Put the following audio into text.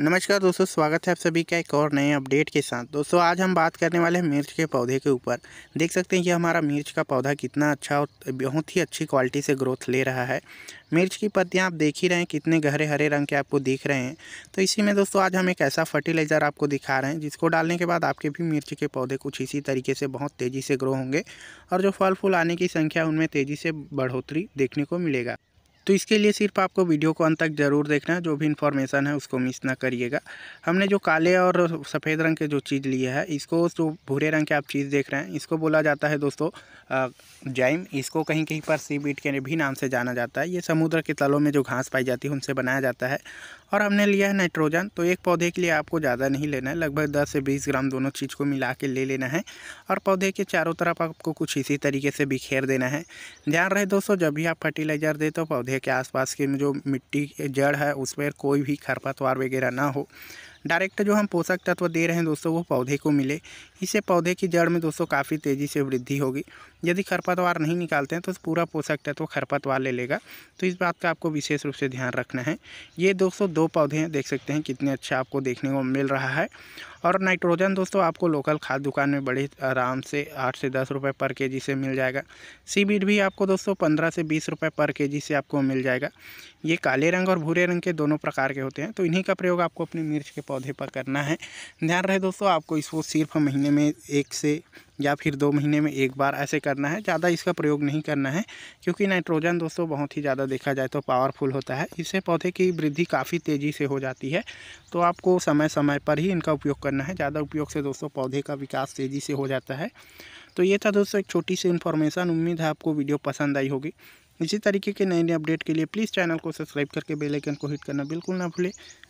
नमस्कार दोस्तों स्वागत है आप सभी का एक और नए अपडेट के साथ दोस्तों आज हम बात करने वाले हैं मिर्च के पौधे के ऊपर देख सकते हैं कि हमारा मिर्च का पौधा कितना अच्छा और बहुत ही अच्छी क्वालिटी से ग्रोथ ले रहा है मिर्च की पत्तियां आप देख ही रहे हैं कितने गहरे हरे रंग के आपको दिख रहे हैं तो इसी में दोस्तों आज हम एक ऐसा फर्टिलाइज़र आपको दिखा रहे हैं जिसको डालने के बाद आपके भी मिर्च के पौधे कुछ इसी तरीके से बहुत तेज़ी से ग्रो होंगे और जो फल फूल आने की संख्या उनमें तेज़ी से बढ़ोतरी देखने को मिलेगा तो इसके लिए सिर्फ आपको वीडियो को अंत तक ज़रूर देखना है जो भी इन्फॉर्मेशन है उसको मिस ना करिएगा हमने जो काले और सफ़ेद रंग के जो चीज़ लिए है इसको जो भूरे रंग के आप चीज़ देख रहे हैं इसको बोला जाता है दोस्तों जैम इसको कहीं कहीं पर सी बीट के भी नाम से जाना जाता है ये समुद्र के तलों में जो घास पाई जाती है उनसे बनाया जाता है और हमने लिया है नाइट्रोजन तो एक पौधे के लिए आपको ज़्यादा नहीं लेना है लगभग 10 से 20 ग्राम दोनों चीज़ को मिला के ले लेना है और पौधे के चारों तरफ आपको कुछ इसी तरीके से बिखेर देना है ध्यान रहे दोस्तों जब भी आप फर्टिलाइज़र दे तो पौधे के आसपास की जो मिट्टी जड़ है उस पर कोई भी खरपतवार वगैरह ना हो डायरेक्ट जो हम पोषक तत्व दे रहे हैं दोस्तों वो पौधे को मिले इससे पौधे की जड़ में दोस्तों काफ़ी तेज़ी से वृद्धि होगी यदि खरपतवार नहीं निकालते हैं तो पूरा पोषक तत्व खरपतवार ले लेगा तो इस बात का आपको विशेष रूप से ध्यान रखना है ये दोस्तों दो पौधे हैं देख सकते हैं कितने अच्छा आपको देखने को मिल रहा है और नाइट्रोजन दोस्तों आपको लोकल खाद दुकान में बड़े आराम से आठ से दस रुपये पर के से मिल जाएगा सीबीड भी आपको दोस्तों पंद्रह से बीस रुपये पर के से आपको मिल जाएगा ये काले रंग और भूरे रंग के दोनों प्रकार के होते हैं तो इन्हीं का प्रयोग आपको अपने मिर्च के पौधे पर करना है ध्यान रहे दोस्तों आपको इसको सिर्फ महीने में एक से या फिर दो महीने में एक बार ऐसे करना है ज़्यादा इसका प्रयोग नहीं करना है क्योंकि नाइट्रोजन दोस्तों बहुत ही ज़्यादा देखा जाए तो पावरफुल होता है इससे पौधे की वृद्धि काफ़ी तेज़ी से हो जाती है तो आपको समय समय पर ही इनका उपयोग करना है ज़्यादा उपयोग से दोस्तों पौधे का विकास तेज़ी से हो जाता है तो ये था दोस्तों एक छोटी सी इन्फॉर्मेशन उम्मीद है आपको वीडियो पसंद आई होगी इसी तरीके के नए नए अपडेट के लिए प्लीज़ चैनल को सब्सक्राइब करके बेल आइकन को हिट करना बिल्कुल ना भूलें